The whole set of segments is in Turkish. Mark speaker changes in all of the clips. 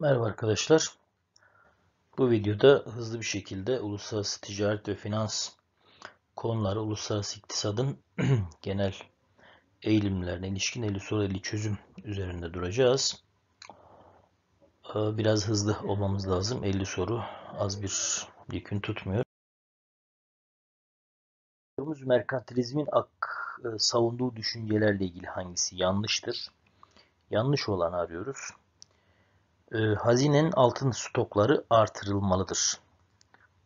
Speaker 1: Merhaba arkadaşlar. Bu videoda hızlı bir şekilde uluslararası ticaret ve finans konuları, uluslararası iktisadın genel eğilimlerine ilişkin 50 soru 50 çözüm üzerinde duracağız. Ee, biraz hızlı olmamız lazım. 50 soru az bir yekün tutmuyor. Merkantilizmin ak, e, savunduğu düşüncelerle ilgili hangisi yanlıştır? Yanlış olan arıyoruz e, hazinenin altın stokları artırılmalıdır.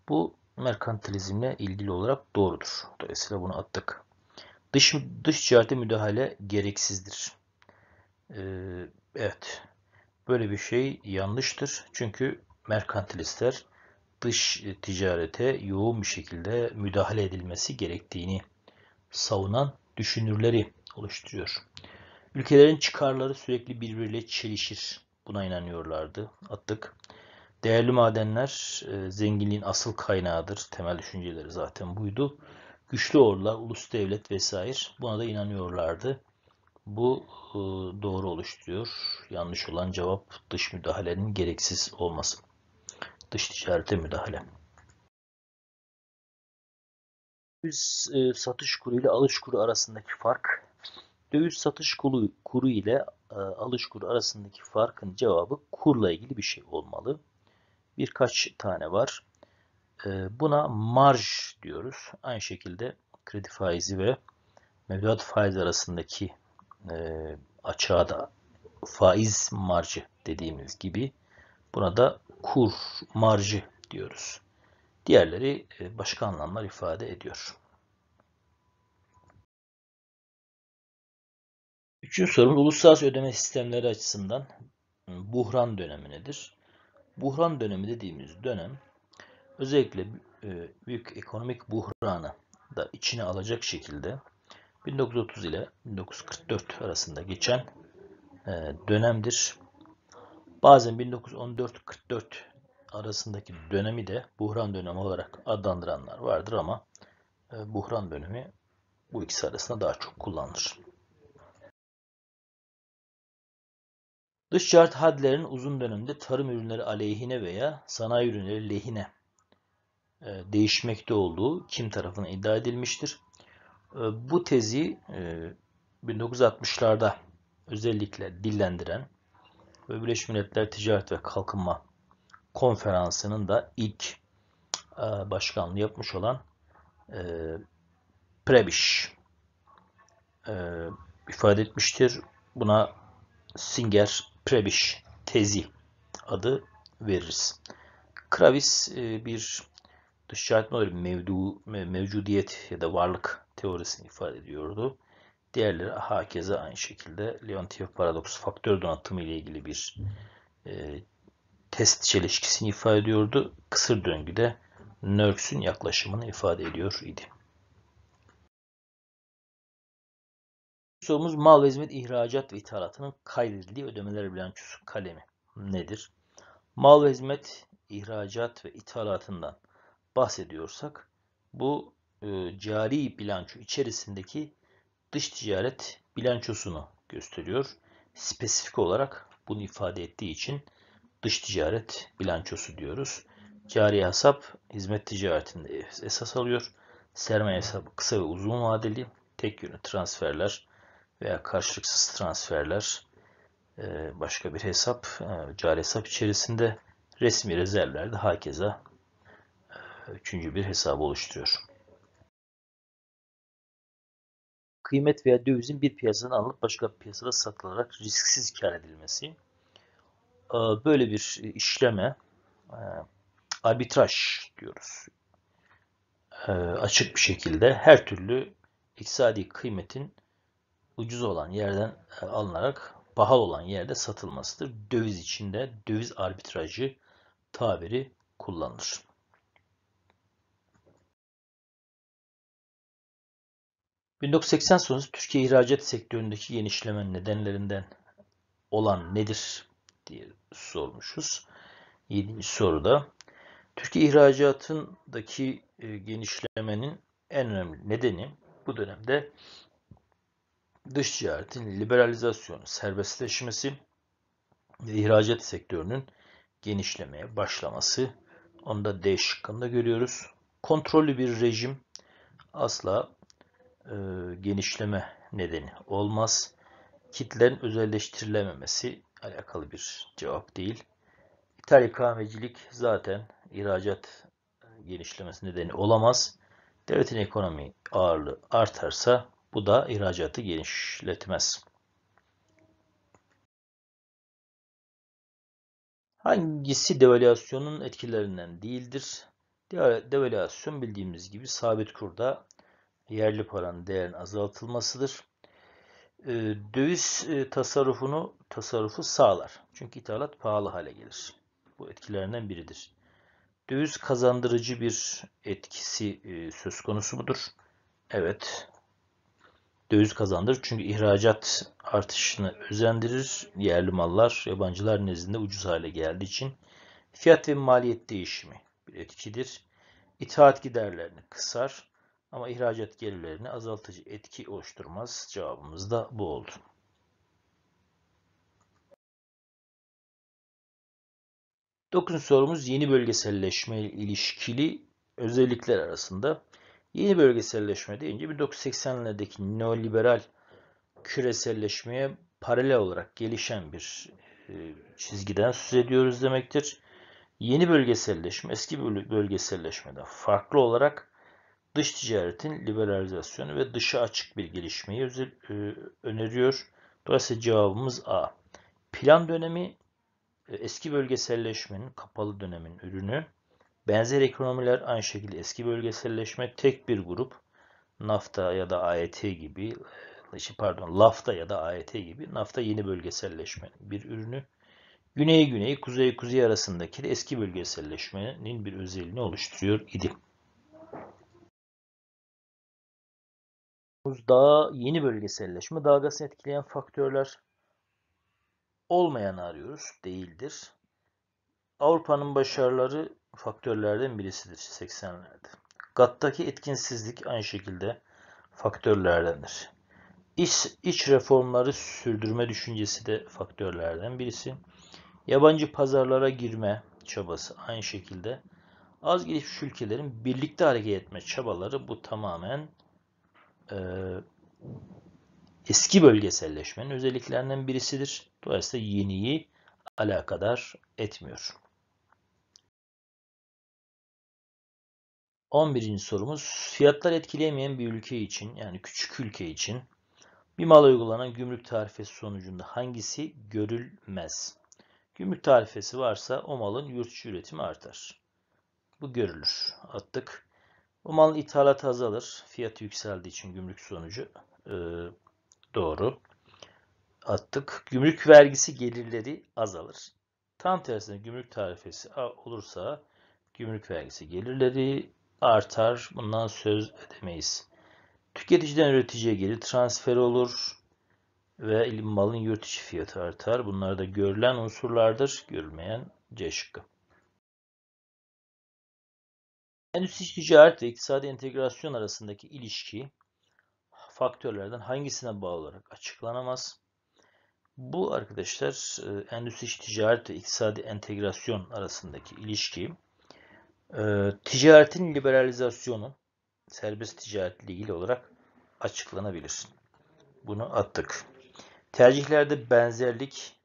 Speaker 1: Bu merkantilizmle ilgili olarak doğrudur. Dolayısıyla bunu attık. Dış, dış ticarete müdahale gereksizdir. Ee, evet. Böyle bir şey yanlıştır. Çünkü merkantilistler dış ticarete yoğun bir şekilde müdahale edilmesi gerektiğini savunan düşünürleri oluşturuyor. Ülkelerin çıkarları sürekli birbiriyle çelişir. Buna inanıyorlardı. Attık. Değerli madenler e, zenginliğin asıl kaynağıdır. Temel düşünceleri zaten buydu. Güçlü ordular, ulus devlet vesaire buna da inanıyorlardı. Bu e, doğru oluşturuyor. Yanlış olan cevap dış müdahalenin gereksiz olması. Dış ticarete müdahale. Döviz e, satış kuru ile alış kuru arasındaki fark. Döviz satış kuru, kuru ile e, alış kuru arasındaki farkın cevabı kurla ilgili bir şey olmalı. Birkaç tane var. E, buna marj diyoruz. Aynı şekilde kredi faizi ve mevduat faiz arasındaki e, açığa da faiz marjı dediğimiz gibi buna da kur marjı diyoruz. Diğerleri başka anlamlar ifade ediyor. Üçüncü sorumuz uluslararası ödeme sistemleri açısından buhran dönemi nedir? Buhran dönemi dediğimiz dönem özellikle e, büyük ekonomik buhranı da içine alacak şekilde 1930 ile 1944 arasında geçen e, dönemdir. Bazen 1914-44 arasındaki dönemi de buhran dönemi olarak adlandıranlar vardır ama e, buhran dönemi bu ikisi arasında daha çok kullanılır. Dış şart hadlerin uzun dönemde tarım ürünleri aleyhine veya sanayi ürünleri lehine e, değişmekte olduğu kim tarafından iddia edilmiştir. E, bu tezi 1960'larda e, özellikle dillendiren ve Birleşmiş Milletler Ticaret ve Kalkınma Konferansı'nın da ilk başkanlığı yapmış olan Prebiş ifade etmiştir. Buna Singer Prebisch tezi adı veririz. Kravis e, bir dış çağrıtma olarak mevdu, mevcudiyet ya da varlık teorisini ifade ediyordu. Diğerleri hakeza aynı şekilde Leontief paradoksu faktör donatımı ile ilgili bir e, test çelişkisini ifade ediyordu. Kısır döngüde Nörks'ün yaklaşımını ifade ediyor idi. sorumuz mal ve hizmet ihracat ve ithalatının kaydedildiği ödemeler bilançosu kalemi nedir? Mal ve hizmet ihracat ve ithalatından bahsediyorsak bu e, cari bilanço içerisindeki dış ticaret bilançosunu gösteriyor. Spesifik olarak bunu ifade ettiği için dış ticaret bilançosu diyoruz. Cari hesap hizmet ticaretinde esas alıyor. Sermaye hesabı kısa ve uzun vadeli, tek yönlü transferler, veya karşılıksız transferler e, başka bir hesap, e, cari hesap içerisinde resmi rezervler de hakeza e, üçüncü bir hesap oluşturuyor. Kıymet veya dövizin bir piyasadan alınıp başka bir piyasada satılarak risksiz kar edilmesi. Böyle bir işleme arbitraj diyoruz. Açık bir şekilde her türlü iktisadi kıymetin ucuz olan yerden e, alınarak pahalı olan yerde satılmasıdır. Döviz içinde döviz arbitrajı tabiri kullanılır. ...1980 sonrası Türkiye ihracat sektöründeki genişlemenin nedenlerinden olan nedir diye sormuşuz. 7. soruda Türkiye ihracatındaki e, genişlemenin en önemli nedeni bu dönemde dış ticaretin liberalizasyonu, serbestleşmesi ve ihracat sektörünün genişlemeye başlaması. onda da D şıkkında görüyoruz. Kontrollü bir rejim asla e, genişleme nedeni olmaz. Kitlerin özelleştirilememesi alakalı bir cevap değil. İthal ikamecilik zaten ihracat e, genişlemesi nedeni olamaz. Devletin ekonomi ağırlığı artarsa bu da ihracatı genişletmez. Hangisi devalüasyonun etkilerinden değildir? Devalüasyon bildiğimiz gibi sabit kurda yerli paranın değerinin azaltılmasıdır. Ee, döviz e, tasarrufunu tasarrufu sağlar. Çünkü ithalat pahalı hale gelir. Bu etkilerinden biridir. Döviz kazandırıcı bir etkisi e, söz konusu mudur? Evet, döviz kazandır. Çünkü ihracat artışını özendirir. Yerli mallar yabancılar nezdinde ucuz hale geldiği için fiyat ve maliyet değişimi bir etkidir. İthaat giderlerini kısar ama ihracat gelirlerini azaltıcı etki oluşturmaz. Cevabımız da bu oldu. Dokuzuncu sorumuz yeni bölgeselleşme ilişkili özellikler arasında Yeni bölgeselleşme deyince 1980'lerdeki neoliberal küreselleşmeye paralel olarak gelişen bir e, çizgiden söz ediyoruz demektir. Yeni bölgeselleşme eski bölgeselleşmeden farklı olarak dış ticaretin liberalizasyonu ve dışa açık bir gelişmeyi e, öneriyor. Dolayısıyla cevabımız A. Plan dönemi e, eski bölgeselleşmenin kapalı dönemin ürünü. Benzer ekonomiler aynı şekilde eski bölgeselleşme tek bir grup NAFTA ya da AET gibi pardon LAFTA ya da AET gibi NAFTA yeni bölgeselleşme bir ürünü. Güney güney kuzey kuzey arasındaki de eski bölgeselleşmenin bir özelliğini oluşturuyor idi. Daha yeni bölgeselleşme dalgasını etkileyen faktörler olmayanı arıyoruz değildir. Avrupa'nın başarıları faktörlerden birisidir 80'lerde. GATT'taki etkinsizlik aynı şekilde faktörlerdendir. İç, iç reformları sürdürme düşüncesi de faktörlerden birisi. Yabancı pazarlara girme çabası aynı şekilde. Az gelişmiş ülkelerin birlikte hareket etme çabaları bu tamamen e, eski bölgeselleşmenin özelliklerinden birisidir. Dolayısıyla yeniyi alakadar etmiyor. 11. sorumuz fiyatlar etkileyemeyen bir ülke için yani küçük ülke için bir mal uygulanan gümrük tarifesi sonucunda hangisi görülmez? Gümrük tarifesi varsa o malın yurt içi üretimi artar. Bu görülür. Attık. O malın ithalatı azalır. Fiyatı yükseldiği için gümrük sonucu e, doğru. Attık. Gümrük vergisi gelirleri azalır. Tam tersine gümrük tarifesi olursa gümrük vergisi gelirleri artar. Bundan söz edemeyiz. Tüketiciden üreticiye geri transfer olur ve malın yurt içi fiyatı artar. Bunlar da görülen unsurlardır. Görülmeyen C şıkkı. Endüstri ticaret ve iktisadi entegrasyon arasındaki ilişki faktörlerden hangisine bağlı olarak açıklanamaz? Bu arkadaşlar e, endüstri ticaret ve iktisadi entegrasyon arasındaki ilişki e, ticaretin liberalizasyonu serbest ticaretle ilgili olarak açıklanabilir. Bunu attık. Tercihlerde benzerlik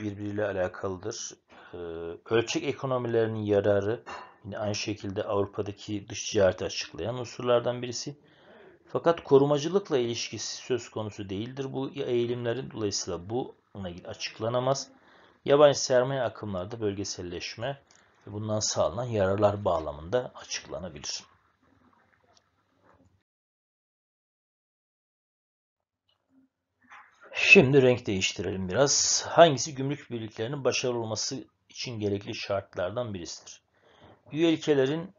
Speaker 1: birbiriyle alakalıdır. E, ölçek ekonomilerinin yararı yine aynı şekilde Avrupa'daki dış ticareti açıklayan unsurlardan birisi. Fakat korumacılıkla ilişkisi söz konusu değildir bu eğilimlerin. Dolayısıyla bu buna ilgili açıklanamaz. Yabancı sermaye akımlarda bölgeselleşme ve bundan sağlanan yararlar bağlamında açıklanabilir. Şimdi renk değiştirelim biraz. Hangisi gümrük birliklerinin başarılı olması için gerekli şartlardan birisidir? Üye ülkelerin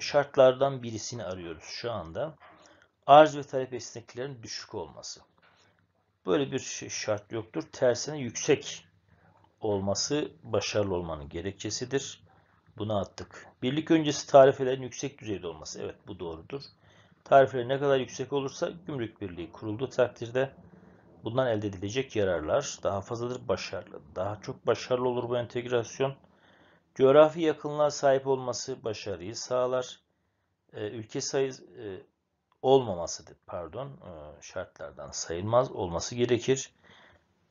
Speaker 1: şartlardan birisini arıyoruz şu anda. Arz ve talep esnekliklerin düşük olması. Böyle bir şey, şart yoktur. Tersine yüksek olması başarılı olmanın gerekçesidir. Bunu attık. Birlik öncesi tarifelerin yüksek düzeyde olması. Evet bu doğrudur. Tarifeler ne kadar yüksek olursa gümrük birliği kurulduğu takdirde bundan elde edilecek yararlar daha fazladır başarılı. Daha çok başarılı olur bu entegrasyon. Coğrafi yakınlığa sahip olması başarıyı sağlar. Ee, ülke sayısı e, olmaması pardon e, şartlardan sayılmaz olması gerekir.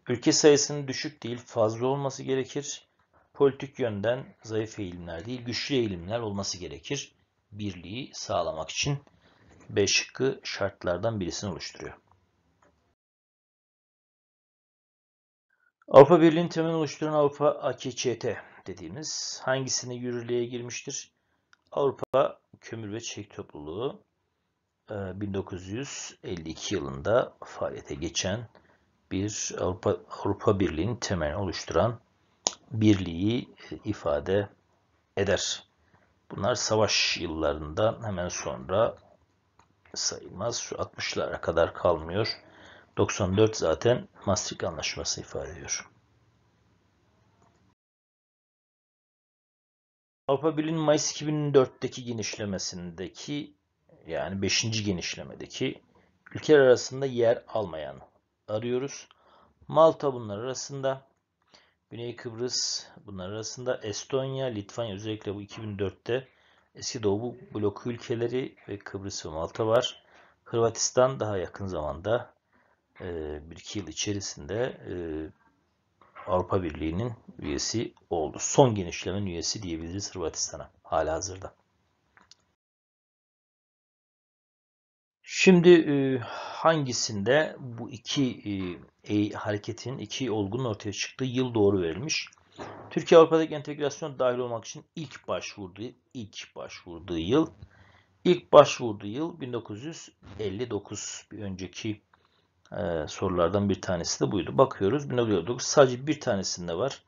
Speaker 1: Ülke sayısının düşük değil fazla olması gerekir politik yönden zayıf eğilimler değil güçlü eğilimler olması gerekir. Birliği sağlamak için B şıkkı şartlardan birisini oluşturuyor. Avrupa Birliği'nin temel oluşturan Avrupa AKÇT dediğimiz hangisine yürürlüğe girmiştir? Avrupa Kömür ve Çelik Topluluğu 1952 e, yılında faaliyete geçen bir Avrupa, Avrupa Birliği'nin temel oluşturan birliği e, ifade eder. Bunlar savaş yıllarından hemen sonra sayılmaz. Şu 60'lara kadar kalmıyor. 94 zaten Maastricht Anlaşması ifade ediyor. Avrupa Birliği'nin Mayıs 2004'teki genişlemesindeki yani 5. genişlemedeki ülkeler arasında yer almayan arıyoruz. Malta bunlar arasında. Güney Kıbrıs bunlar arasında Estonya, Litvanya özellikle bu 2004'te eski Doğu bloku ülkeleri ve Kıbrıs ve Malta var. Hırvatistan daha yakın zamanda e, bir iki yıl içerisinde e, Avrupa Birliği'nin üyesi oldu. Son genişlemenin üyesi diyebiliriz Hırvatistan'a hala hazırda. Şimdi e, hangisinde bu iki e, e, hareketin, iki olgunun ortaya çıktığı yıl doğru verilmiş. Türkiye Avrupa'daki entegrasyon dahil olmak için ilk başvurduğu, ilk başvurduğu yıl ilk başvurduğu yıl 1959. Bir önceki e, sorulardan bir tanesi de buydu. Bakıyoruz 1959 sadece bir tanesinde var.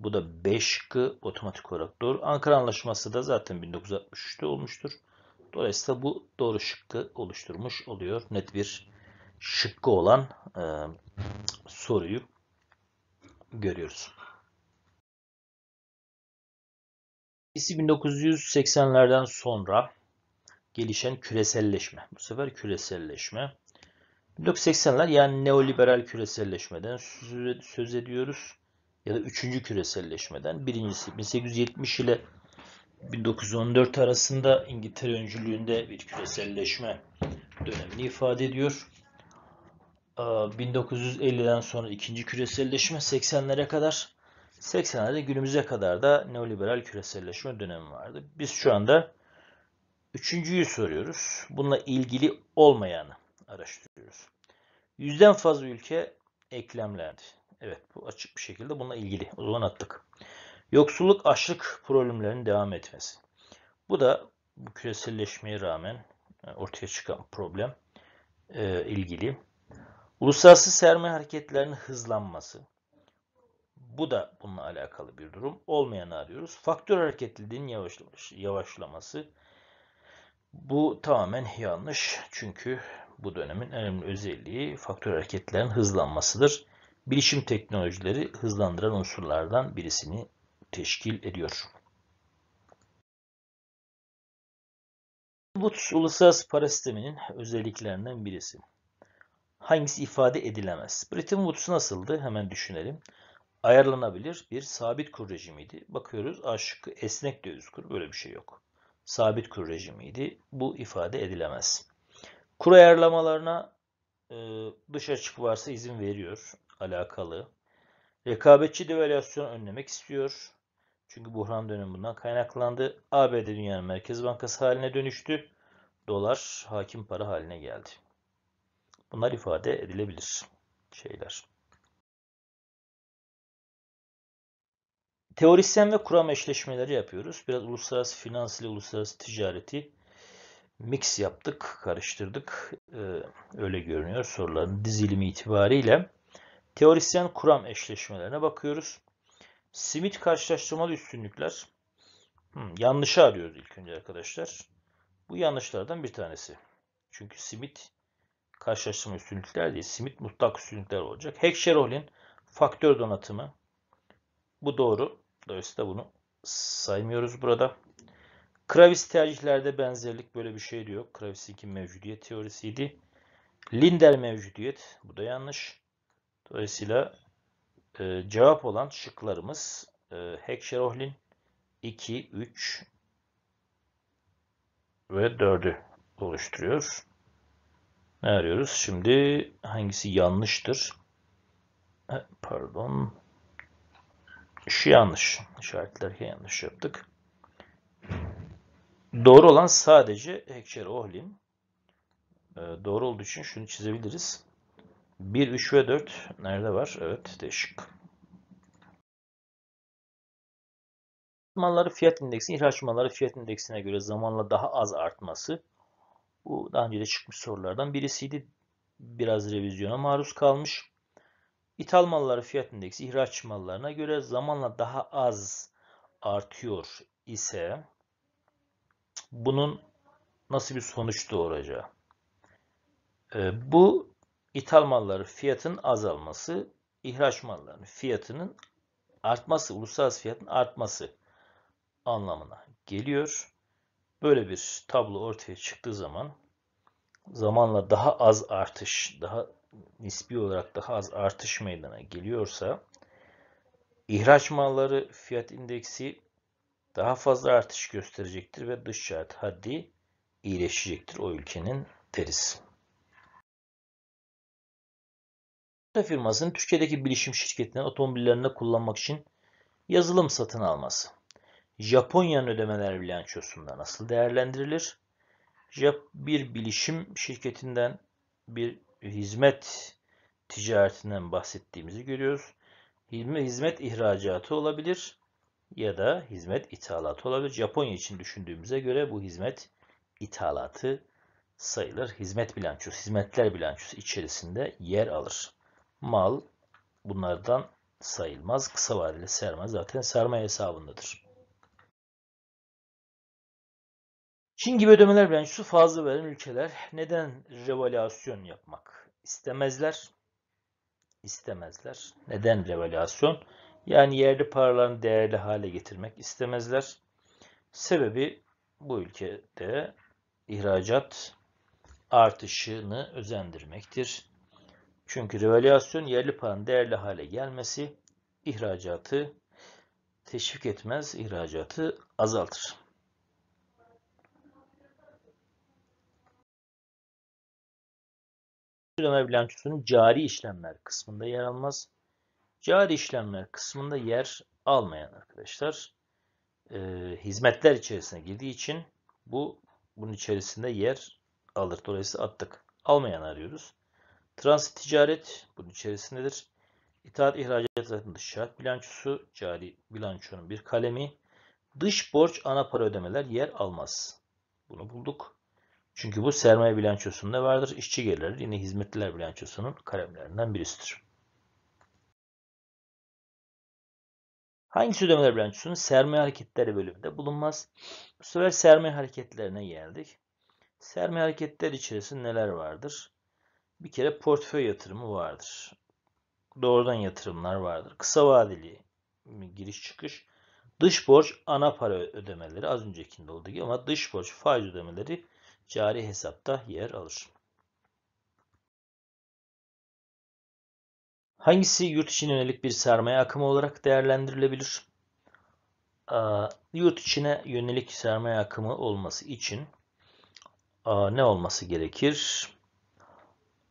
Speaker 1: Bu da 5 otomatik olarak doğru. Ankara Anlaşması da zaten 1963'te olmuştur. Dolayısıyla bu doğru şıkkı oluşturmuş oluyor. Net bir şıkkı olan e, soruyu görüyoruz. İkisi 1980'lerden sonra gelişen küreselleşme. Bu sefer küreselleşme. 1980'ler yani neoliberal küreselleşmeden söz ediyoruz. Ya da üçüncü küreselleşmeden. Birincisi 1870 ile 1914 arasında İngiltere öncülüğünde bir küreselleşme dönemini ifade ediyor. 1950'den ee, sonra ikinci küreselleşme 80'lere kadar 80'lerde günümüze kadar da neoliberal küreselleşme dönemi vardı. Biz şu anda üçüncüyü soruyoruz. Bununla ilgili olmayanı araştırıyoruz. Yüzden fazla ülke eklemlerdi. Evet bu açık bir şekilde bununla ilgili. O zaman attık. Yoksulluk, açlık problemlerinin devam etmesi. Bu da bu küreselleşmeye rağmen e, ortaya çıkan problem e, ilgili. Uluslararası sermaye hareketlerinin hızlanması. Bu da bununla alakalı bir durum. Olmayanı arıyoruz. Faktör hareketliliğinin yavaşlaması. Bu tamamen yanlış. Çünkü bu dönemin önemli özelliği faktör hareketlerin hızlanmasıdır. Bilişim teknolojileri hızlandıran unsurlardan birisini teşkil ediyor. Woods uluslararası para sisteminin özelliklerinden birisi. Hangisi ifade edilemez? Bretton Woods nasıldı? Hemen düşünelim. Ayarlanabilir bir sabit kur rejimiydi. Bakıyoruz A esnek döviz kur. Böyle bir şey yok. Sabit kur rejimiydi. Bu ifade edilemez. Kur ayarlamalarına e, dış açık varsa izin veriyor. Alakalı. Rekabetçi devalüasyon önlemek istiyor. Çünkü buhran döneminden kaynaklandı. ABD dünyanın merkez bankası haline dönüştü. Dolar hakim para haline geldi. Bunlar ifade edilebilir şeyler. Teorisyen ve kuram eşleşmeleri yapıyoruz. Biraz uluslararası finans ile uluslararası ticareti mix yaptık, karıştırdık. Ee, öyle görünüyor soruların dizilimi itibariyle. Teorisyen kuram eşleşmelerine bakıyoruz. Simit karşılaştırmalı üstünlükler. Hmm, yanlışı arıyoruz ilk önce arkadaşlar. Bu yanlışlardan bir tanesi. Çünkü simit karşılaştırma üstünlükler değil. Simit mutlak üstünlükler olacak. Heckscherholin faktör donatımı. Bu doğru. Dolayısıyla bunu saymıyoruz burada. Kravis tercihlerde benzerlik böyle bir şey diyor. Kravis'inki mevcudiyet teorisiydi. Linder mevcudiyet. Bu da yanlış. Dolayısıyla e, cevap olan şıklarımız e, Hekşerohlin 2, 3 ve 4'ü oluşturuyor. Ne arıyoruz? Şimdi hangisi yanlıştır? E, pardon. Şu yanlış. İşaretlerken yanlış yaptık. Doğru olan sadece Hekşer Ohlin. E, doğru olduğu için şunu çizebiliriz. 1, 3 ve 4 nerede var? Evet, değişik. Malları fiyat indeksi, ihraç malları fiyat indeksine göre zamanla daha az artması. Bu daha önce de çıkmış sorulardan birisiydi. Biraz revizyona maruz kalmış. İthal malları fiyat indeksi ihraç mallarına göre zamanla daha az artıyor ise bunun nasıl bir sonuç doğuracağı. Ee, bu ithal malları fiyatın azalması, ihraç mallarının fiyatının artması, uluslararası fiyatın artması anlamına geliyor. Böyle bir tablo ortaya çıktığı zaman zamanla daha az artış, daha nispi olarak daha az artış meydana geliyorsa ihraç malları fiyat indeksi daha fazla artış gösterecektir ve dış şart haddi iyileşecektir o ülkenin deriz. Toyota firmasının Türkiye'deki bilişim şirketinin otomobillerinde kullanmak için yazılım satın alması. Japonya'nın ödemeler bilançosunda nasıl değerlendirilir? Bir bilişim şirketinden bir hizmet ticaretinden bahsettiğimizi görüyoruz. Hizmet ihracatı olabilir ya da hizmet ithalatı olabilir. Japonya için düşündüğümüze göre bu hizmet ithalatı sayılır. Hizmet bilançosu, hizmetler bilançosu içerisinde yer alır mal bunlardan sayılmaz. Kısa vadeli sermaye zaten sermaye hesabındadır. Çin gibi ödemeler şu fazla veren ülkeler neden revalüasyon yapmak istemezler? İstemezler. Neden revalüasyon? Yani yerli paraların değerli hale getirmek istemezler. Sebebi bu ülkede ihracat artışını özendirmektir. Çünkü revalüasyon yerli paranın değerli hale gelmesi ihracatı teşvik etmez, ihracatı azaltır. Ödeme bilançosunun cari işlemler kısmında yer almaz. Cari işlemler kısmında yer almayan arkadaşlar e, hizmetler içerisine girdiği için bu bunun içerisinde yer alır. Dolayısıyla attık. Almayan arıyoruz. Transit ticaret bunun içerisindedir. İthalat ihracat zaten dış şart bilançosu, cari bilançonun bir kalemi. Dış borç ana para ödemeler yer almaz. Bunu bulduk. Çünkü bu sermaye bilançosunda vardır. İşçi gelirleri yine hizmetliler bilançosunun kalemlerinden birisidir. Hangisi ödemeler bilançosunun sermaye hareketleri bölümünde bulunmaz? Bu sefer sermaye hareketlerine geldik. Sermaye hareketleri içerisinde neler vardır? bir kere portföy yatırımı vardır. Doğrudan yatırımlar vardır. Kısa vadeli giriş çıkış. Dış borç ana para ödemeleri az öncekinde olduğu gibi ama dış borç faiz ödemeleri cari hesapta yer alır. Hangisi yurt içine yönelik bir sermaye akımı olarak değerlendirilebilir? Yurt içine yönelik sermaye akımı olması için ne olması gerekir?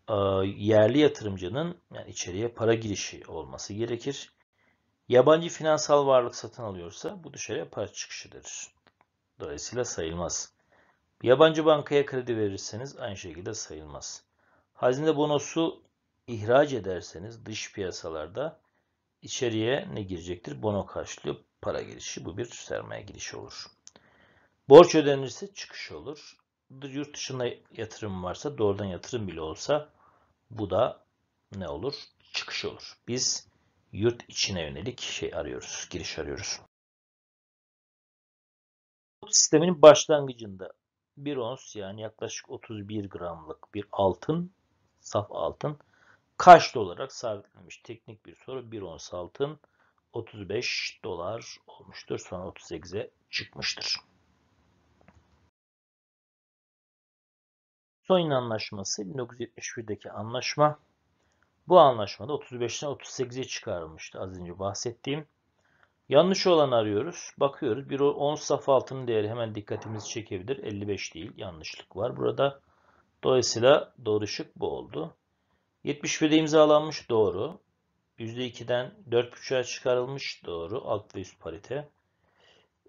Speaker 1: Ee, yerli yatırımcının yani içeriye para girişi olması gerekir. Yabancı finansal varlık satın alıyorsa bu dışarıya para çıkışıdır. Dolayısıyla sayılmaz. Yabancı bankaya kredi verirseniz aynı şekilde sayılmaz. Hazine bonosu ihraç ederseniz dış piyasalarda içeriye ne girecektir? Bono karşılığı para girişi. Bu bir sermaye girişi olur. Borç ödenirse çıkış olur. Yurt dışında yatırım varsa doğrudan yatırım bile olsa bu da ne olur? Çıkış olur. Biz yurt içine yönelik şey arıyoruz, giriş arıyoruz. Sistemin başlangıcında bir ons yani yaklaşık 31 gramlık bir altın, saf altın kaç olarak sabitlenmiş? Teknik bir soru. Bir ons altın 35 dolar olmuştur. Sonra 38'e çıkmıştır. Soyin Anlaşması 1971'deki anlaşma. Bu anlaşmada 35'ten 38'e çıkarılmıştı az önce bahsettiğim. Yanlış olan arıyoruz. Bakıyoruz. Bir 10 saf altın değeri hemen dikkatimizi çekebilir. 55 değil. Yanlışlık var burada. Dolayısıyla doğru şık bu oldu. 71'de imzalanmış doğru. %2'den 4.5'e çıkarılmış doğru. Alt ve üst parite.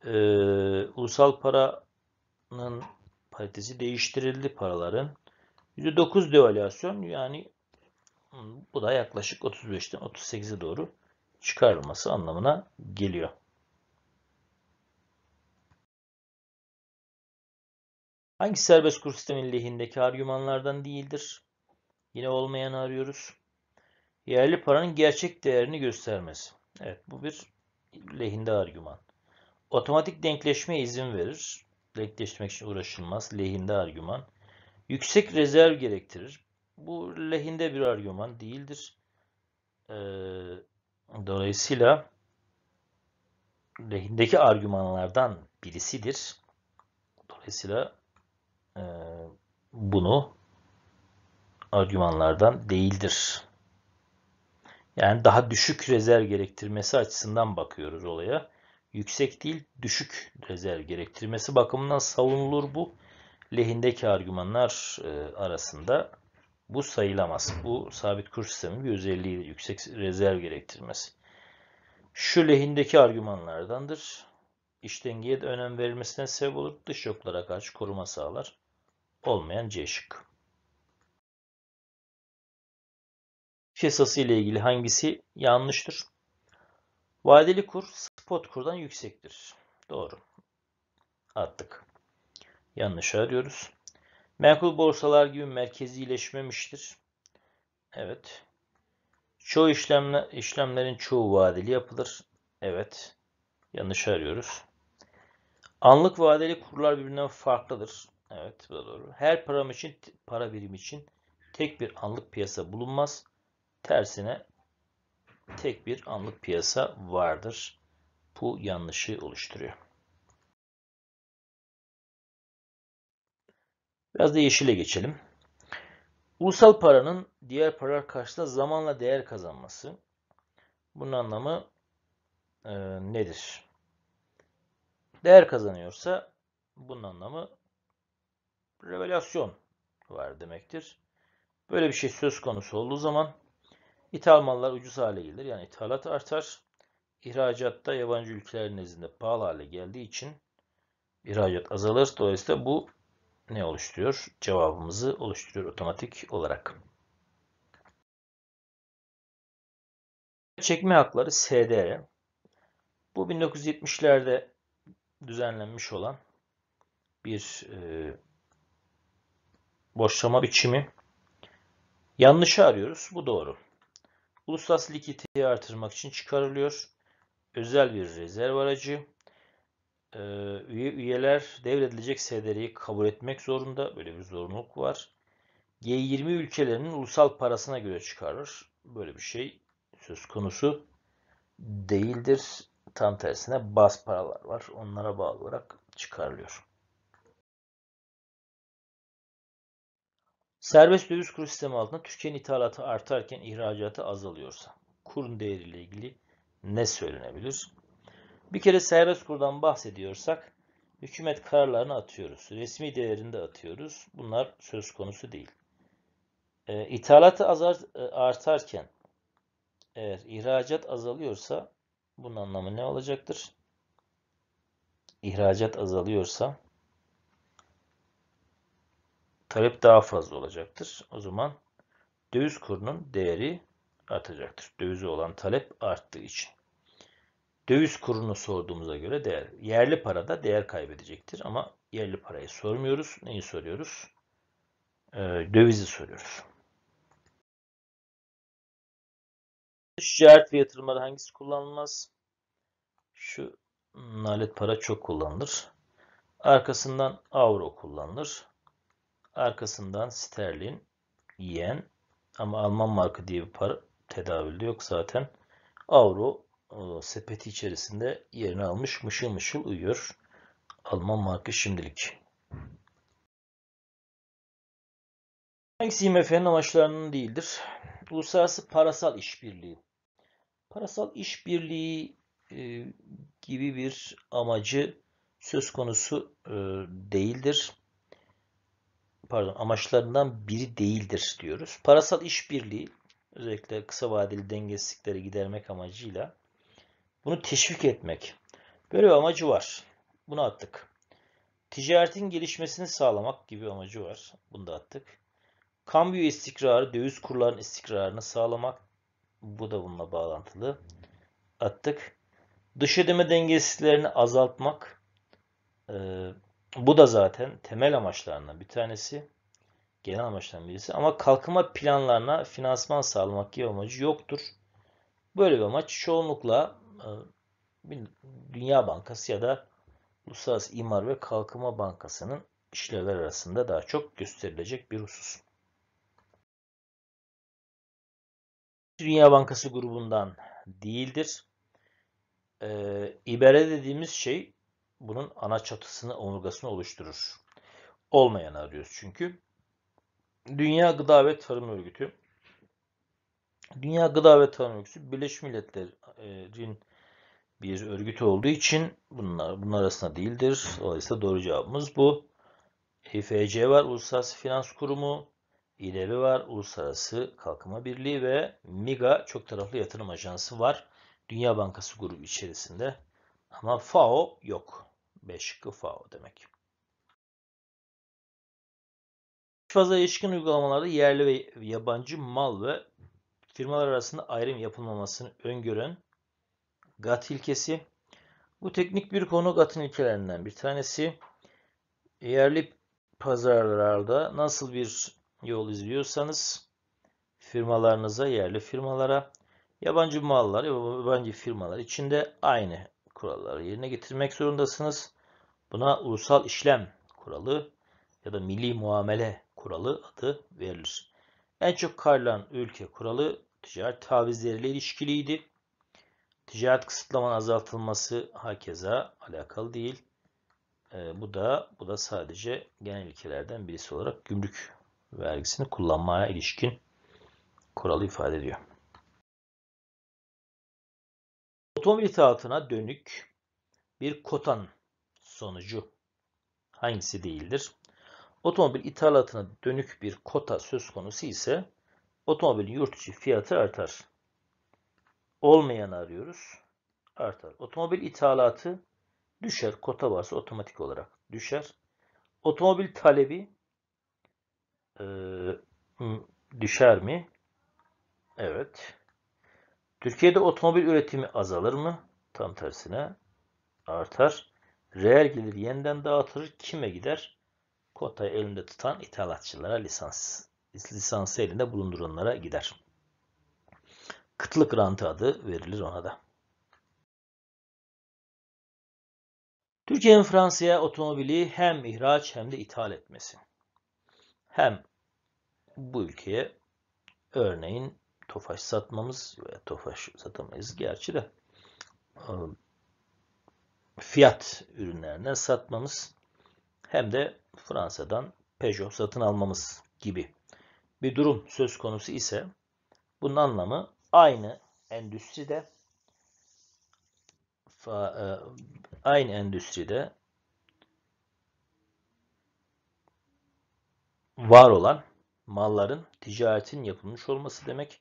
Speaker 1: Ee, ulusal paranın paritesi değiştirildi paraların. %9 devalüasyon yani bu da yaklaşık 35'ten 38'e doğru çıkarılması anlamına geliyor. Hangi serbest kur sistemin lehindeki argümanlardan değildir? Yine olmayanı arıyoruz. Yerli paranın gerçek değerini göstermesi. Evet bu bir lehinde argüman. Otomatik denkleşmeye izin verir denkleştirmek için uğraşılmaz. Lehinde argüman. Yüksek rezerv gerektirir. Bu lehinde bir argüman değildir. Ee, dolayısıyla lehindeki argümanlardan birisidir. Dolayısıyla e, bunu argümanlardan değildir. Yani daha düşük rezerv gerektirmesi açısından bakıyoruz olaya yüksek değil düşük rezerv gerektirmesi bakımından savunulur bu. Lehindeki argümanlar e, arasında bu sayılamaz. Bu sabit kur sistemin bir özelliği yüksek rezerv gerektirmesi. Şu lehindeki argümanlardandır. İç dengeye de önem verilmesine sebep olur. Dış şoklara karşı koruma sağlar. Olmayan C şıkkı. Piyasası ile ilgili hangisi yanlıştır? Vadeli kur spot kurdan yüksektir. Doğru. Attık. Yanlış arıyoruz. Menkul borsalar gibi merkezileşmemiştir. Evet. Çoğu işlemler, işlemlerin çoğu vadeli yapılır. Evet. Yanlış arıyoruz. Anlık vadeli kurlar birbirinden farklıdır. Evet bu doğru. Her param için, para birimi için tek bir anlık piyasa bulunmaz. Tersine tek bir anlık piyasa vardır. Bu yanlışı oluşturuyor. Biraz da yeşile geçelim. Ulusal paranın diğer paralar karşısında zamanla değer kazanması. Bunun anlamı e, nedir? Değer kazanıyorsa bunun anlamı revelasyon var demektir. Böyle bir şey söz konusu olduğu zaman İthal mallar ucuz hale gelir. Yani ithalat artar. İhracatta yabancı ülkeler nezdinde pahalı hale geldiği için ihracat azalır. Dolayısıyla bu ne oluşturuyor? Cevabımızı oluşturuyor otomatik olarak. Çekme hakları SDR. Bu 1970'lerde düzenlenmiş olan bir e, boşlama biçimi. Yanlışı arıyoruz. Bu doğru. Uluslararası likiditeyi artırmak için çıkarılıyor. Özel bir rezerv aracı. Ee, üye üyeler devredilecek SDR'yi kabul etmek zorunda. Böyle bir zorunluluk var. G20 ülkelerinin ulusal parasına göre çıkarır. Böyle bir şey söz konusu değildir. Tam tersine baz paralar var. Onlara bağlı olarak çıkarılıyor. Serbest döviz kuru sistemi altında Türkiye'nin ithalatı artarken ihracatı azalıyorsa kurun değeriyle ilgili ne söylenebilir? Bir kere serbest kurdan bahsediyorsak hükümet kararlarını atıyoruz. Resmi değerinde atıyoruz. Bunlar söz konusu değil. E, ithalatı azar, e, artarken eğer ihracat azalıyorsa bunun anlamı ne olacaktır? İhracat azalıyorsa talep daha fazla olacaktır. O zaman döviz kurunun değeri artacaktır. Dövize olan talep arttığı için. Döviz kurunu sorduğumuza göre değer, yerli para da değer kaybedecektir ama yerli parayı sormuyoruz. Neyi soruyoruz? Ee, dövizi soruyoruz. Ticaret ve yatırımları hangisi kullanılmaz? Şu nalet para çok kullanılır. Arkasından avro kullanılır. Arkasından sterlin, yen ama Alman markı diye bir para tedavülde yok zaten. Avro sepeti içerisinde yerini almış mışıl mışıl uyuyor. Alman markı şimdilik. Hangisi IMF'nin amaçlarının değildir? Uluslararası parasal işbirliği. Parasal işbirliği e, gibi bir amacı söz konusu e, değildir pardon amaçlarından biri değildir diyoruz. Parasal işbirliği özellikle kısa vadeli dengesizlikleri gidermek amacıyla bunu teşvik etmek. Böyle bir amacı var. Bunu attık. Ticaretin gelişmesini sağlamak gibi amacı var. Bunu da attık. Kambiyo istikrarı, döviz kurlarının istikrarını sağlamak. Bu da bununla bağlantılı. Attık. Dış ödeme dengesizliklerini azaltmak. Ee, bu da zaten temel amaçlarından bir tanesi. Genel amaçlarından birisi. Ama kalkınma planlarına finansman sağlamak gibi amacı yoktur. Böyle bir amaç çoğunlukla e, Dünya Bankası ya da Uluslararası İmar ve Kalkınma Bankası'nın işlevler arasında daha çok gösterilecek bir husus. Dünya Bankası grubundan değildir. Ee, İBRE dediğimiz şey bunun ana çatısını omurgasını oluşturur. Olmayanı arıyoruz çünkü. Dünya Gıda ve Tarım Örgütü Dünya Gıda ve Tarım Örgütü Birleşmiş Milletler'in bir örgüt olduğu için bunlar bunlar arasında değildir. Dolayısıyla doğru cevabımız bu. IFC var, Uluslararası Finans Kurumu, İLEB'i var, Uluslararası Kalkınma Birliği ve MIGA çok taraflı yatırım ajansı var. Dünya Bankası grubu içerisinde ama FAO yok. B şıkkı FAO demek. fazla ilişkin uygulamalarda yerli ve yabancı mal ve firmalar arasında ayrım yapılmamasını öngören GATT ilkesi. Bu teknik bir konu GATT'ın ilkelerinden bir tanesi. Yerli pazarlarda nasıl bir yol izliyorsanız firmalarınıza, yerli firmalara, yabancı mallar, yabancı firmalar içinde aynı kuralları yerine getirmek zorundasınız. Buna ulusal işlem kuralı ya da milli muamele kuralı adı verilir. En çok karlan ülke kuralı ticaret tavizleriyle ilişkiliydi. Ticaret kısıtlamanın azaltılması hakeza alakalı değil. E, bu da bu da sadece genel ilkelerden birisi olarak gümrük vergisini kullanmaya ilişkin kuralı ifade ediyor. Otomobil ithalatına dönük bir kotan sonucu hangisi değildir? Otomobil ithalatına dönük bir kota söz konusu ise otomobil yurt içi fiyatı artar. Olmayanı arıyoruz. Artar. Otomobil ithalatı düşer. Kota varsa otomatik olarak düşer. Otomobil talebi e, düşer mi? Evet. Türkiye'de otomobil üretimi azalır mı? Tam tersine artar. Reel gelir yeniden dağıtılır. Kime gider? Kotayı elinde tutan ithalatçılara lisans. Lisansı elinde bulunduranlara gider. Kıtlık rantı adı verilir ona da. Türkiye'nin Fransa'ya otomobili hem ihraç hem de ithal etmesi. Hem bu ülkeye örneğin Tofaş satmamız veya Tofaş satamayız gerçi de e, fiyat ürünlerinden satmamız hem de Fransa'dan Peugeot satın almamız gibi bir durum söz konusu ise bunun anlamı aynı endüstride e, aynı endüstride var olan malların ticaretin yapılmış olması demek.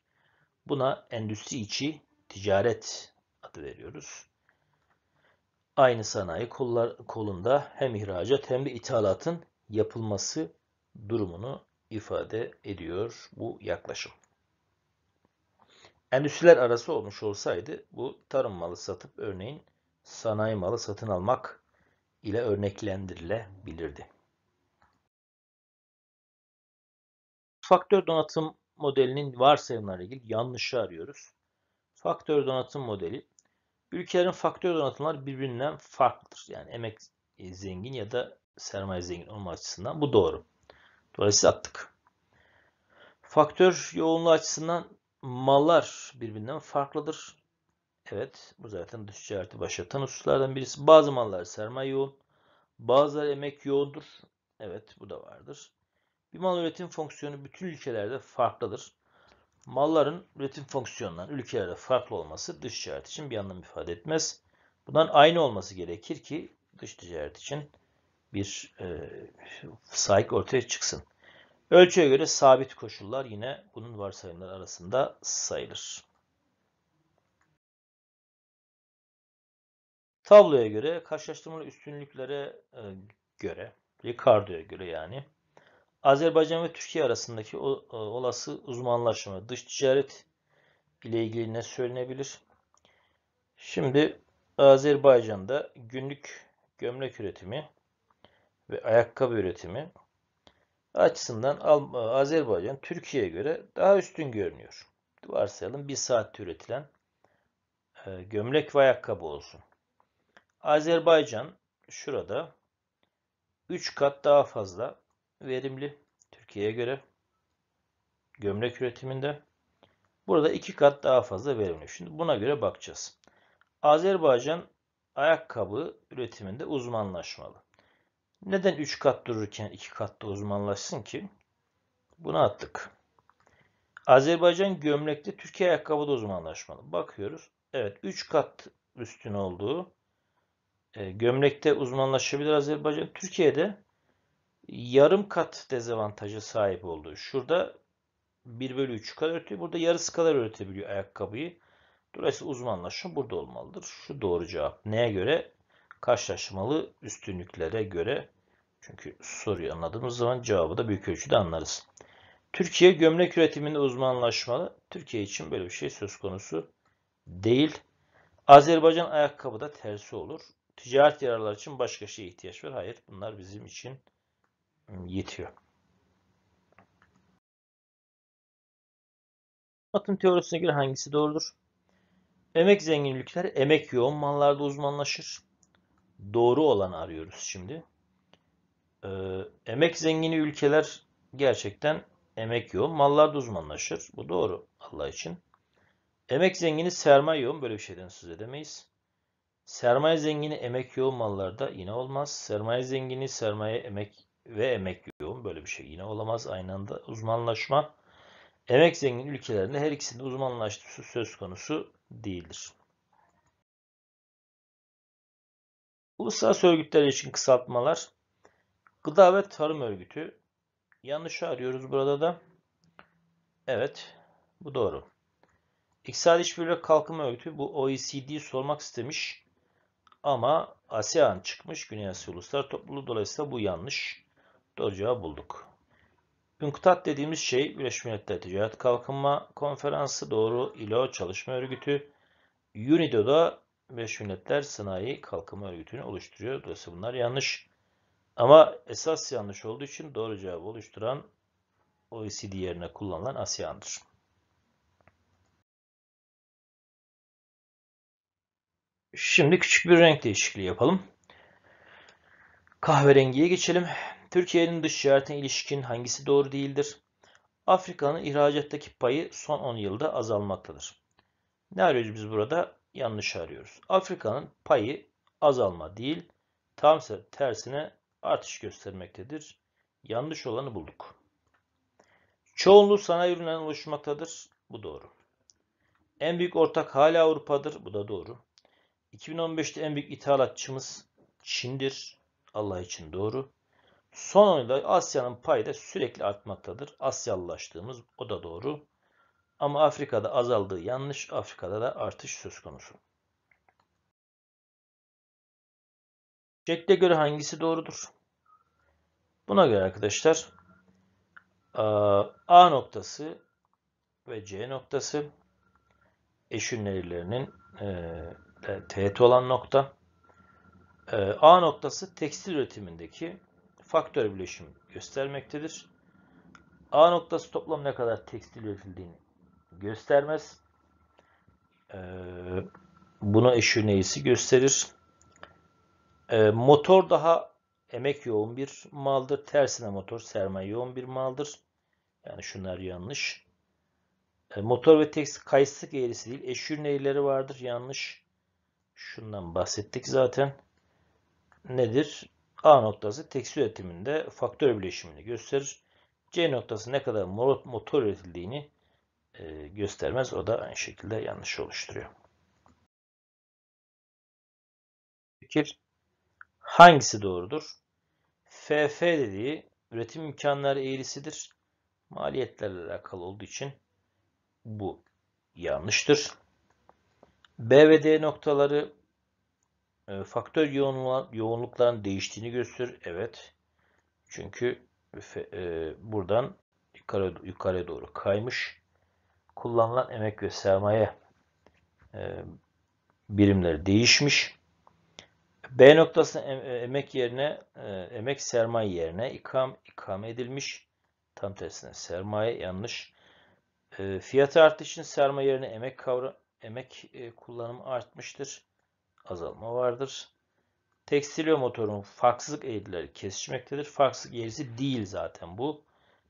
Speaker 1: Buna endüstri içi ticaret adı veriyoruz aynı sanayi kollar, kolunda hem ihracat hem de ithalatın yapılması durumunu ifade ediyor bu yaklaşım. Endüstriler arası olmuş olsaydı bu tarım malı satıp örneğin sanayi malı satın almak ile örneklendirilebilirdi. Faktör donatım modelinin varsayımlarıyla ilgili yanlışı arıyoruz. Faktör donatım modeli Ülkelerin faktör donatımları birbirinden farklıdır. Yani emek e, zengin ya da sermaye zengin olma açısından bu doğru. Dolayısıyla attık. Faktör yoğunluğu açısından mallar birbirinden farklıdır. Evet bu zaten dış ticareti başlatan hususlardan birisi. Bazı mallar sermaye yoğun, bazıları emek yoğundur. Evet bu da vardır. Bir mal üretim fonksiyonu bütün ülkelerde farklıdır malların üretim fonksiyonlarının ülkelerde farklı olması dış ticaret için bir anlam ifade etmez. Bundan aynı olması gerekir ki dış ticaret için bir e, sahip ortaya çıksın. Ölçüye göre sabit koşullar yine bunun varsayımlar arasında sayılır. Tabloya göre karşılaştırmalı üstünlüklere e, göre, Ricardo'ya göre yani Azerbaycan ve Türkiye arasındaki e, olası uzmanlaşma, dış ticaret ile ilgili ne söylenebilir? Şimdi Azerbaycan'da günlük gömlek üretimi ve ayakkabı üretimi açısından e, Azerbaycan Türkiye'ye göre daha üstün görünüyor. Varsayalım bir saatte üretilen e, gömlek ve ayakkabı olsun. Azerbaycan şurada 3 kat daha fazla verimli Türkiye'ye göre gömlek üretiminde. Burada iki kat daha fazla verimli. Şimdi buna göre bakacağız. Azerbaycan ayakkabı üretiminde uzmanlaşmalı. Neden 3 kat dururken 2 katta uzmanlaşsın ki? Bunu attık. Azerbaycan gömlekte Türkiye ayakkabıda uzmanlaşmalı. Bakıyoruz. Evet 3 kat üstün olduğu e, gömlekte uzmanlaşabilir Azerbaycan. Türkiye'de yarım kat dezavantaja sahip oldu. Şurada 1 bölü 3 kadar ötüyor. Burada yarısı kadar öğretebiliyor ayakkabıyı. Dolayısıyla uzmanlaşma burada olmalıdır. Şu doğru cevap. Neye göre? Karşılaşmalı üstünlüklere göre. Çünkü soruyu anladığımız zaman cevabı da büyük ölçüde anlarız. Türkiye gömlek üretiminde uzmanlaşmalı. Türkiye için böyle bir şey söz konusu değil. Azerbaycan ayakkabı da tersi olur. Ticaret yararları için başka şeye ihtiyaç var. Hayır bunlar bizim için yetiyor. Atın teorisine göre hangisi doğrudur? Emek zenginlikler emek yoğun mallarda uzmanlaşır. Doğru olanı arıyoruz şimdi. Ee, emek zengini ülkeler gerçekten emek yoğun mallarda uzmanlaşır. Bu doğru Allah için. Emek zengini sermaye yoğun böyle bir şeyden söz edemeyiz. Sermaye zengini emek yoğun mallarda yine olmaz. Sermaye zengini sermaye emek ve emek yoğun böyle bir şey yine olamaz aynı anda. Uzmanlaşma emek zengin ülkelerinde her ikisinde uzmanlaşması söz konusu değildir. Uluslararası örgütler için kısaltmalar Gıda ve Tarım Örgütü yanlış arıyoruz burada da. Evet bu doğru. İktisadi İşbirliği Kalkınma Örgütü bu OECD'yi sormak istemiş ama ASEAN çıkmış Güney Asya Uluslar Topluluğu dolayısıyla bu yanlış. Ocağı bulduk. UNCTAD dediğimiz şey Birleşmiş Milletler Ticaret Kalkınma Konferansı Doğru ILO Çalışma Örgütü UNIDO'da Birleşmiş Milletler Sanayi Kalkınma Örgütü'nü oluşturuyor. Dolayısıyla bunlar yanlış. Ama esas yanlış olduğu için doğru cevabı oluşturan OECD yerine kullanılan ASEAN'dır. Şimdi küçük bir renk değişikliği yapalım. Kahverengiye geçelim. Türkiye'nin dış ticaretine ilişkin hangisi doğru değildir? Afrika'nın ihracattaki payı son 10 yılda azalmaktadır. Ne arıyoruz biz burada? Yanlış arıyoruz. Afrika'nın payı azalma değil, tam tersine artış göstermektedir. Yanlış olanı bulduk. Çoğunluğu sanayi ürünlerinden oluşmaktadır. Bu doğru. En büyük ortak hala Avrupa'dır. Bu da doğru. 2015'te en büyük ithalatçımız Çin'dir. Allah için doğru. Sonunda Asya'nın payı da sürekli artmaktadır. Asyalılaştığımız o da doğru. Ama Afrika'da azaldığı yanlış, Afrika'da da artış söz konusu. Şekle göre hangisi doğrudur? Buna göre arkadaşlar A noktası ve C noktası eşinlerilerinin teğet olan nokta. A noktası tekstil üretimindeki faktör bileşimi göstermektedir. A noktası toplam ne kadar tekstil üretildiğini göstermez. Ee, buna eş neyisi gösterir. Ee, motor daha emek yoğun bir maldır. Tersine motor sermaye yoğun bir maldır. Yani şunlar yanlış. Ee, motor ve tekstil kayısılık eğrisi değil. Eş eğrileri vardır. Yanlış. Şundan bahsettik zaten. Nedir? A noktası tekstil üretiminde faktör bileşimini gösterir. C noktası ne kadar motor üretildiğini e, göstermez. O da aynı şekilde yanlış oluşturuyor. Fikir hangisi doğrudur? FF dediği üretim imkanları eğrisidir. Maliyetlerle alakalı olduğu için bu yanlıştır. B ve D noktaları ee, faktör yoğunluğa, yoğunlukların değiştiğini gösterir. Evet. Çünkü e, buradan yukarı, yukarı doğru kaymış. Kullanılan emek ve sermaye e, birimleri değişmiş. B noktası e, emek yerine emek sermaye yerine ikam ikame edilmiş. Tam tersine sermaye yanlış. Fiyat fiyatı artışın sermaye yerine emek kavra emek e, kullanımı artmıştır azalma vardır. Tekstilya motorun farksızlık eğrileri kesişmektedir. Farksızlık eğrisi değil zaten bu.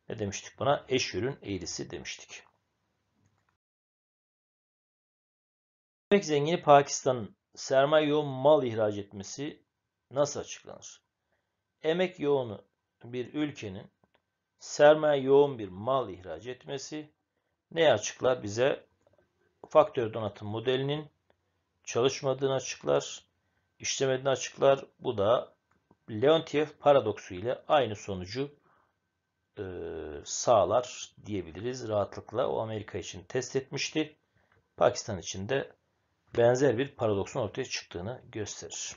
Speaker 1: Ne demiştik buna? Eş ürün eğrisi demiştik. Pek zengini Pakistan'ın sermaye yoğun mal ihraç etmesi nasıl açıklanır? Emek yoğunu bir ülkenin sermaye yoğun bir mal ihraç etmesi ne açıklar bize? Faktör donatım modelinin çalışmadığını açıklar, işlemediğini açıklar. Bu da Leontief paradoksu ile aynı sonucu e, sağlar diyebiliriz rahatlıkla. O Amerika için test etmişti. Pakistan için de benzer bir paradoksun ortaya çıktığını gösterir.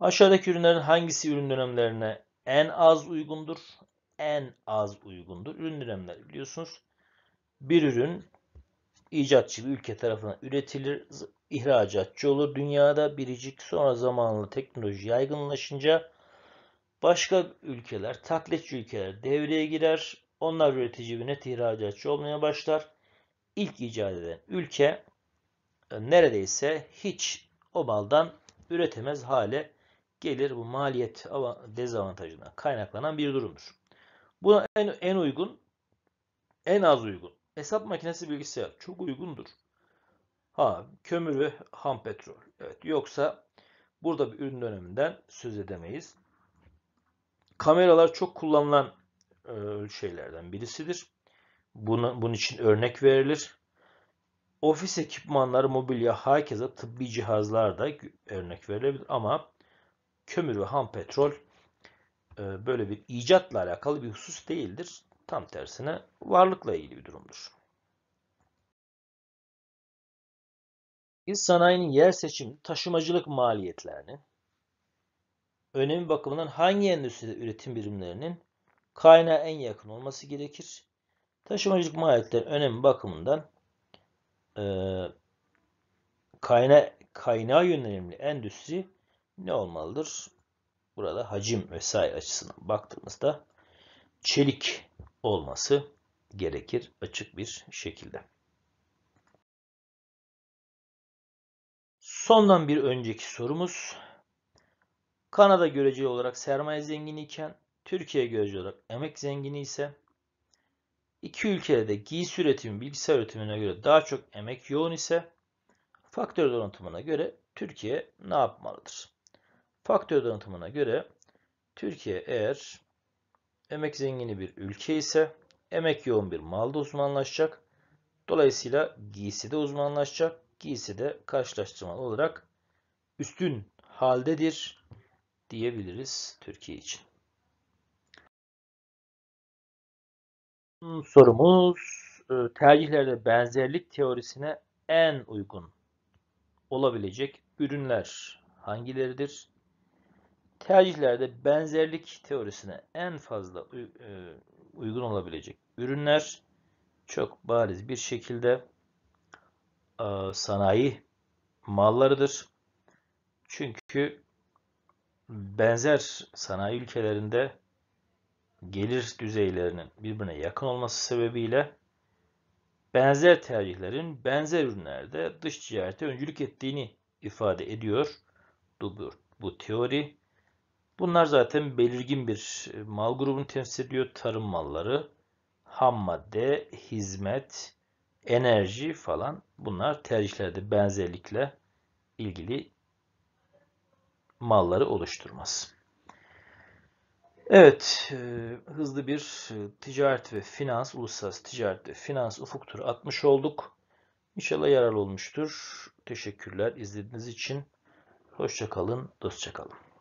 Speaker 1: Aşağıdaki ürünlerin hangisi ürün dönemlerine en az uygundur? En az uygundur. Ürün dönemleri biliyorsunuz. Bir ürün icatçı bir ülke tarafından üretilir, ihracatçı olur. Dünyada biricik sonra zamanla teknoloji yaygınlaşınca başka ülkeler, taklitçi ülkeler devreye girer. Onlar üretici ve net ihracatçı olmaya başlar. İlk icat eden ülke e, neredeyse hiç o maldan üretemez hale gelir. Bu maliyet dezavantajına kaynaklanan bir durumdur. Buna en, en uygun, en az uygun Hesap makinesi bilgisayar çok uygundur. Ha kömür ve ham petrol. Evet yoksa burada bir ürün döneminden söz edemeyiz. Kameralar çok kullanılan e, şeylerden birisidir. Buna, bunun için örnek verilir. Ofis ekipmanları, mobilya, herkese tıbbi cihazlar da örnek verilebilir ama kömür ve ham petrol e, böyle bir icatla alakalı bir husus değildir. Tam tersine varlıkla ilgili bir durumdur. İz sanayinin yer seçimi taşımacılık maliyetlerini önemi bakımından hangi endüstride üretim birimlerinin kaynağa en yakın olması gerekir? Taşımacılık maliyetlerin önemi bakımından e, kayna, kaynağa yönelimli endüstri ne olmalıdır? Burada hacim vesaire açısından baktığımızda çelik olması gerekir açık bir şekilde. Sondan bir önceki sorumuz. Kanada göreceli olarak sermaye zengini iken Türkiye göreceli olarak emek zengini ise iki ülkede de giysi üretimi bilgisayar üretimine göre daha çok emek yoğun ise faktör donatımına göre Türkiye ne yapmalıdır? Faktör donatımına göre Türkiye eğer Emek zengini bir ülke ise emek yoğun bir malda uzmanlaşacak. Dolayısıyla giysi de uzmanlaşacak. Giysi de karşılaştırmalı olarak üstün haldedir diyebiliriz Türkiye için. Hmm, sorumuz e, tercihlerde benzerlik teorisine en uygun olabilecek ürünler hangileridir? Tercihlerde benzerlik teorisine en fazla e, uygun olabilecek ürünler çok bariz bir şekilde e, sanayi mallarıdır. Çünkü benzer sanayi ülkelerinde gelir düzeylerinin birbirine yakın olması sebebiyle benzer tercihlerin benzer ürünlerde dış ticarete öncülük ettiğini ifade ediyor bu, bu teori. Bunlar zaten belirgin bir e, mal grubunu temsil ediyor. Tarım malları, ham madde, hizmet, enerji falan bunlar tercihlerde benzerlikle ilgili malları oluşturmaz. Evet, e, hızlı bir e, ticaret ve finans, uluslararası ticaret ve finans ufuk turu atmış olduk. İnşallah yararlı olmuştur. Teşekkürler izlediğiniz için. Hoşçakalın, dostçakalın.